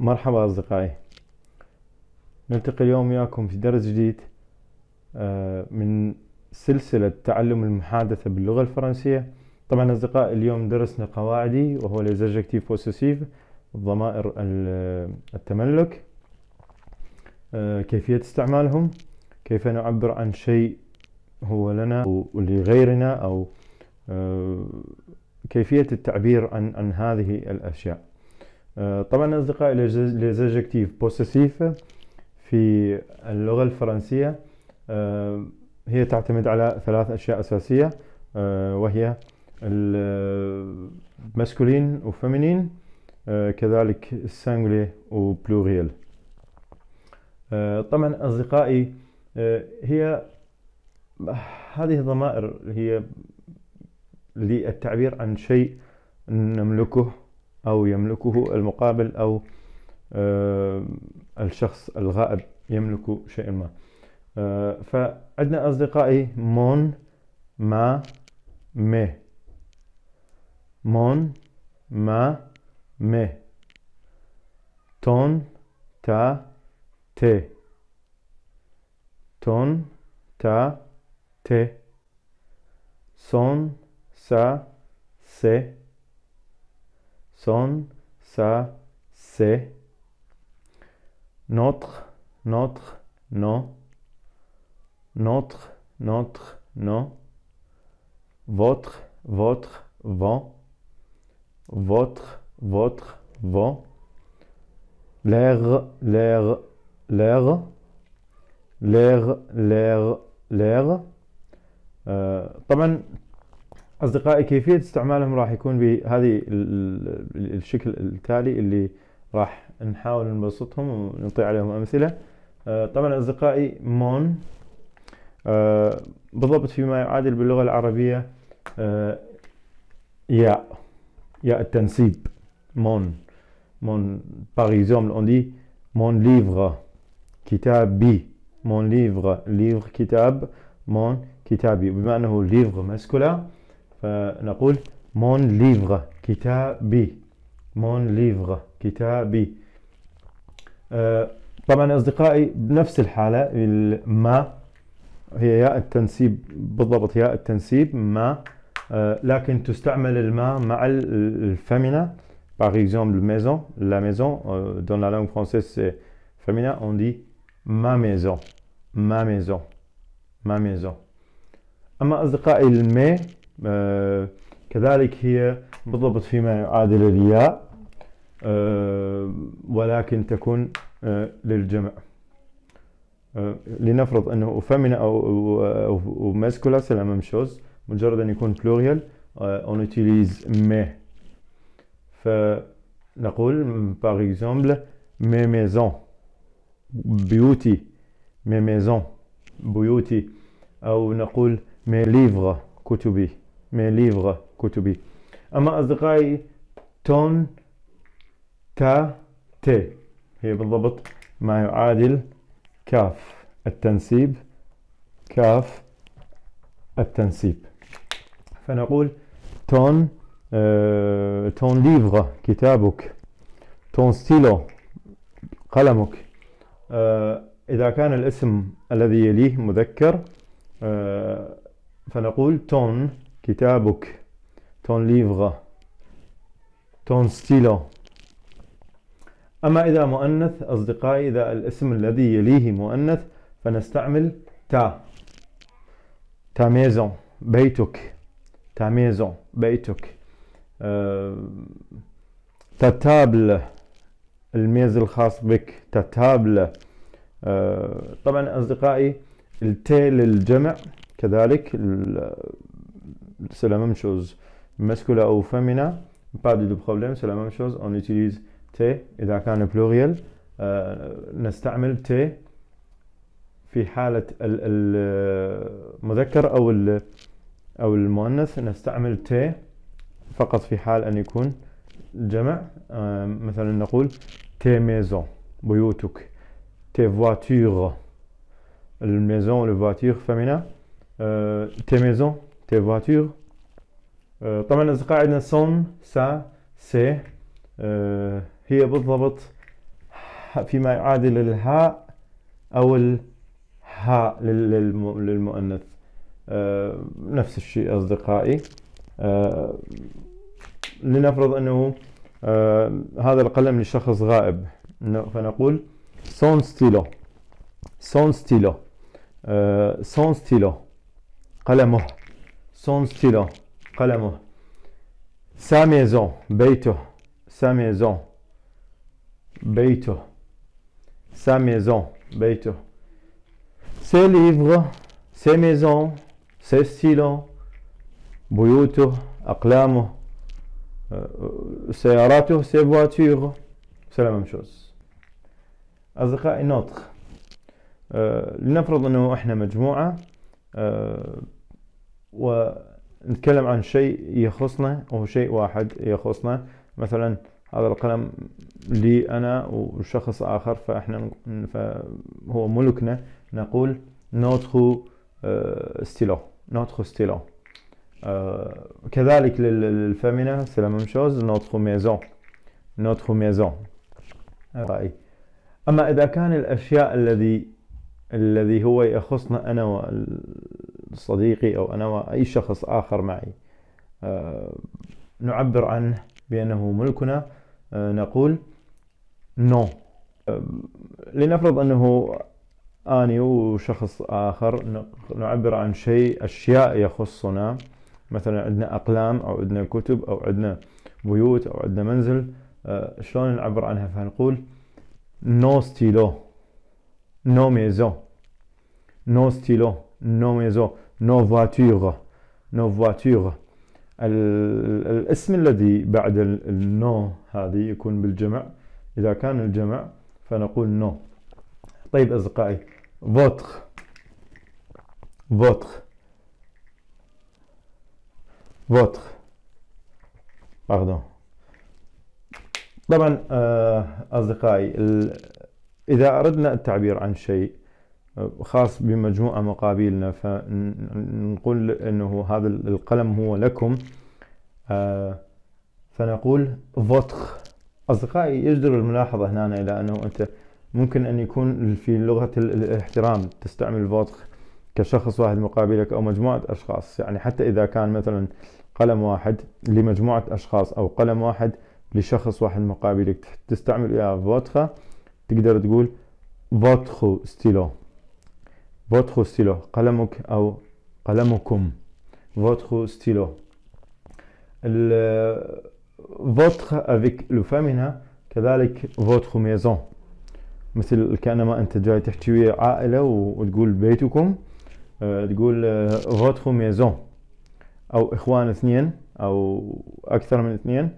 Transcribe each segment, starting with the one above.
مرحبا أصدقائي نلتقي اليوم وياكم في درس جديد آه، من سلسلة تعلم المحادثة باللغة الفرنسية طبعا أصدقائي اليوم درسنا قواعدي وهو ليزاجكتيف بوسيسيف الضمائر التملك آه، كيفية استعمالهم كيف نعبر عن شيء هو لنا ولغيرنا أو آه، كيفية التعبير عن عن هذه الأشياء آه، طبعا أصدقائي ليزاجكتيف بوسيسيف في اللغة الفرنسية آه، هي تعتمد على ثلاث أشياء أساسية آه، وهي المسكولين وفيمينين كذلك السانجلي وبلوريال طبعا أصدقائي هي هذه الضمائر هي للتعبير عن شيء نملكه أو يملكه المقابل أو آه، الشخص الغائب يملك شيء ما آه، فعندنا أصدقائي مون ما مي مون ما مي تون تا تي تون تا تي سون سا سي son, sa, c'est Notre, notre, nom Notre, notre, non. Votre, votre, vent. Votre, votre, vent. L'air, l'air, l'air. L'air, l'air, l'air. Euh, mal اصدقائي كيفيه استعمالهم راح يكون بهذه الشكل التالي اللي راح نحاول نبسطهم ونعطي عليهم امثله آه، طبعا اصدقائي مون آه، بالضبط فيما يعادل باللغه العربيه آه، ياء ياء التنسيب مون مون باريزوم اكزومبل اون دي مون ليفغ كتابي مون ليفغ ليفغ كتاب مون كتابي بما انه ليفغ ماسكولا فنقول مون ليفغ كتابي مون ليفغ كتابي آه، طبعا أصدقائي بنفس الحالة ما هي ياء التنسيب بالضبط ياء التنسيب ما آه، لكن تستعمل الما مع الفمينا par exemple maison la maison دون آه، dans la langue française c'est féminin on dit ma maison ma maison ما ميزون اما اصدقائي المي آه، كذلك هي بالضبط فيما يعادل الياء آه، ولكن تكون آه، للجمع لنفرض أنه فيمنا أو ماسكولا سي ميم شوز مجرد أن يكون بلوريال اون اوتيليز مي فنقول باغ اكزومبل مي ميزون بيوتي مي ميزون بيوتي أو نقول مي ليفغ كتبي من ليفغ كتبي أما أصدقائي تون تا تي هي بالضبط ما يعادل كاف التنسيب كاف التنسيب فنقول تون آه, تون ليفغ كتابك تون ستيلو قلمك آه, إذا كان الاسم الذي يليه مذكر آه, فنقول تون كتابك تون ليفغ تون ستيلو أما إذا مؤنث أصدقائي إذا الاسم الذي يليه مؤنث فنستعمل تا تا ميزون بيتك تا ميزون بيتك آه، تا تابل الميز الخاص بك تا تابل آه، طبعا أصدقائي التي للجمع كذلك c'est la même chose. Masculin ou féminin, pas de problème, c'est la même chose. On utilise T, et d'accord le pluriel, euh, نستعمل T في حالة المذكر أو أو المؤنث نستعمل T فقط في حال أن يكون جمع مثلا نقول ميزون بيوتك tes voitures euh, طبعا اصدقائي عندنا سون سا سي آه، هي بالضبط فيما يعادل الهاء او الهاء للمؤنث آه، نفس الشيء اصدقائي آه، لنفرض انه هذا القلم لشخص غائب فنقول سون ستيلو سون ستيلو سون ستيلو قلمه son stylo قلمه sa maison بيته sa maison بيته sa maison بيته ses livres ses maisons ses stylos بيوته أقلامه سياراته ses voitures c'est la même chose أصدقائي نطق لنفرض أنه إحنا مجموعة ونتكلم عن شيء يخصنا وهو شيء واحد يخصنا مثلا هذا القلم لي أنا وشخص آخر فإحنا فهو ملكنا نقول نوتخو آه، ستيلو نوتخو ستيلو آه، كذلك للفامينا سي لا ميم شوز نوتخو ميزون نوتخو ميزون رأي أما إذا كان الأشياء الذي الذي هو يخصنا أنا صديقي أو أنا وأي شخص آخر معي آه، نعبر عنه بأنه ملكنا آه، نقول نو آه، لنفرض أنه أني وشخص آخر نعبر عن شيء أشياء يخصنا مثلا عندنا أقلام أو عندنا كتب أو عندنا بيوت أو عندنا منزل شلون نعبر عنها فنقول نو ستيلو نو ميزو نو ستيلو نو ميزو نو فاتيغ نو voitures الاسم الذي بعد النو هذه يكون بالجمع إذا كان الجمع فنقول نو طيب أصدقائي فوتخ فوتخ فوتخ باردون طبعا أصدقائي إذا أردنا التعبير عن شيء خاص بمجموعة مقابلنا فنقول أنه هذا القلم هو لكم آه، فنقول فوتخ أصدقائي يجدر الملاحظة هنا إلى أنه أنت ممكن أن يكون في لغة الاحترام تستعمل فوتخ كشخص واحد مقابلك أو مجموعة أشخاص يعني حتى إذا كان مثلا قلم واحد لمجموعة أشخاص أو قلم واحد لشخص واحد مقابلك تستعمل إياه فوتخة تقدر تقول فوتخو ستيلو votre stylo قلمك أو قلمكم votre stylo votre avec le فمنها كذلك votre maison مثل كأنما أنت جاي تحكي ويا عائلة وتقول بيتكم تقول votre maison أو إخوان اثنين أو أكثر من اثنين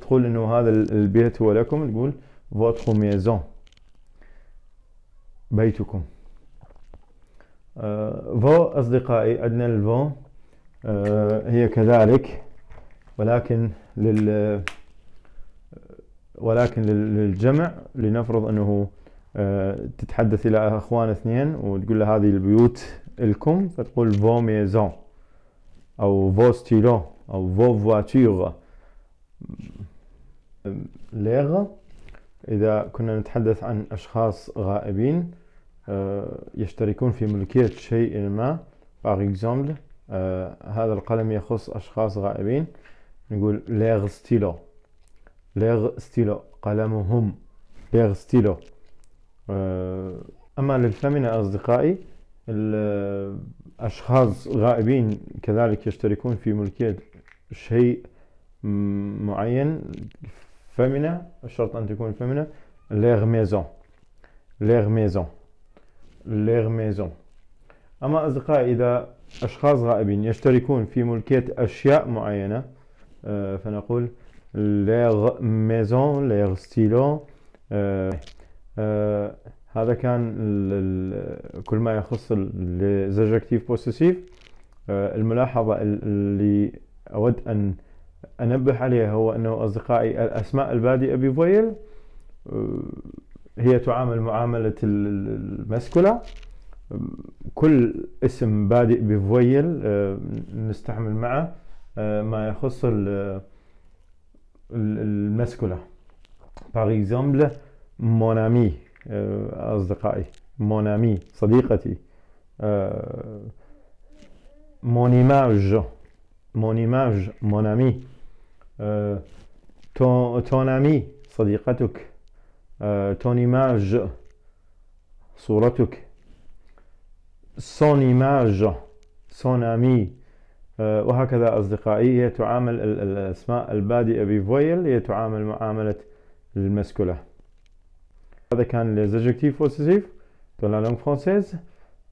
تقول إنه هذا البيت هو لكم تقول votre maison بيتكم فو آه، أصدقائي عندنا الفو آه، هي كذلك ولكن لل آه، ولكن للجمع لنفرض أنه تتحدث إلى أخوان اثنين وتقول له هذه البيوت لكم فتقول فو ميزون أو فو ستيلو أو فو فواتيغ ليغ إذا كنا نتحدث عن أشخاص غائبين آه، يشتركون في ملكية شيء ما باغ اكزومبل آه، هذا القلم يخص أشخاص غائبين نقول ليغ ستيلو ليغ ستيلو قلمهم ليغ ستيلو آه، أما للفمنة أصدقائي الأشخاص غائبين كذلك يشتركون في ملكية شيء معين فمنة الشرط أن تكون فمنة ليغ ميزون ليغ ميزون ليغ ميزون أما أصدقائي إذا أشخاص غائبين يشتركون في ملكية أشياء معينة آه، فنقول ليغ ميزون ليغ ستيلو آه، آه، هذا كان كل ما يخص الزجكتيف بوسيسيف الملاحظة اللي أود أن أنبه عليها هو أنه أصدقائي الأسماء البادئة بفويل هي تعامل معاملة المسكلة كل اسم بادئ بفويل آه، نستعمل معه آه، ما يخص المسكلة باغ اكزومبل مونامي أصدقائي مونامي صديقتي مونيماج مونيماج مونامي تونامي صديقتك Euh, ton image, صورتك son image, son ami وهكذا أصدقائي هي تعامل الأسماء البادئة بفويل هي تعامل معاملة المسكولة هذا كان الزجكتيف والسيسيف دولا لونغ فرانسيز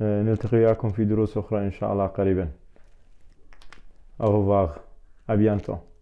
نلتقي وياكم في دروس أخرى إن شاء الله قريبا أوفاغ أبيانتو